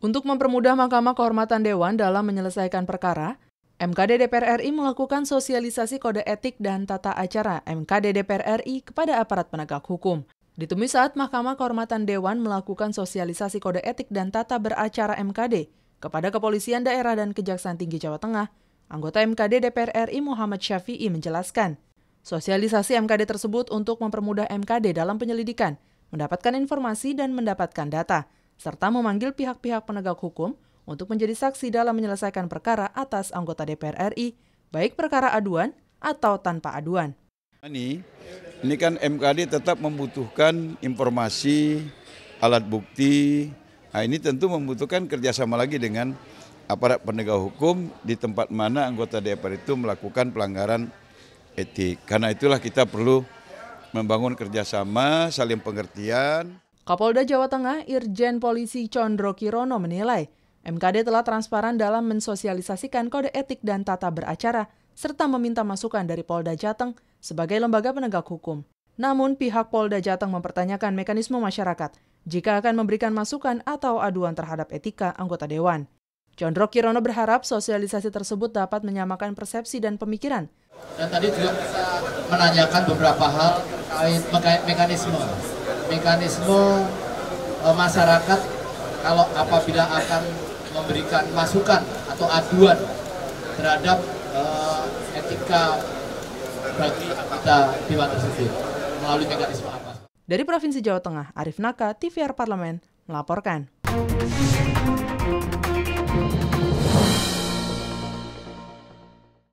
Untuk mempermudah Mahkamah Kehormatan Dewan dalam menyelesaikan perkara, MKD DPR RI melakukan sosialisasi kode etik dan tata acara MKD DPR RI kepada aparat penegak hukum. Ditemui saat Mahkamah Kehormatan Dewan melakukan sosialisasi kode etik dan tata beracara MKD kepada Kepolisian Daerah dan Kejaksaan Tinggi Jawa Tengah, anggota MKD DPR RI Muhammad Syafi'i menjelaskan, Sosialisasi MKD tersebut untuk mempermudah MKD dalam penyelidikan, mendapatkan informasi dan mendapatkan data, serta memanggil pihak-pihak penegak hukum untuk menjadi saksi dalam menyelesaikan perkara atas anggota DPR RI, baik perkara aduan atau tanpa aduan. Ini, ini kan MKD tetap membutuhkan informasi, alat bukti. Nah, ini tentu membutuhkan kerjasama lagi dengan aparat penegak hukum di tempat mana anggota DPR itu melakukan pelanggaran etik. Karena itulah kita perlu membangun kerjasama, saling pengertian. Kapolda Jawa Tengah Irjen Polisi Condro Kirono menilai, MKD telah transparan dalam mensosialisasikan kode etik dan tata beracara, serta meminta masukan dari Polda Jateng sebagai lembaga penegak hukum. Namun pihak Polda Jateng mempertanyakan mekanisme masyarakat jika akan memberikan masukan atau aduan terhadap etika anggota dewan. Condro Kirono berharap sosialisasi tersebut dapat menyamakan persepsi dan pemikiran. Dan tadi juga menanyakan beberapa hal terkait mekanisme. Mekanisme eh, masyarakat kalau apabila akan memberikan masukan atau aduan terhadap uh, etika bagi kita dewan tersebut melalui mekanisme apa. Dari Provinsi Jawa Tengah, Arif Naka, TVR Parlemen, melaporkan.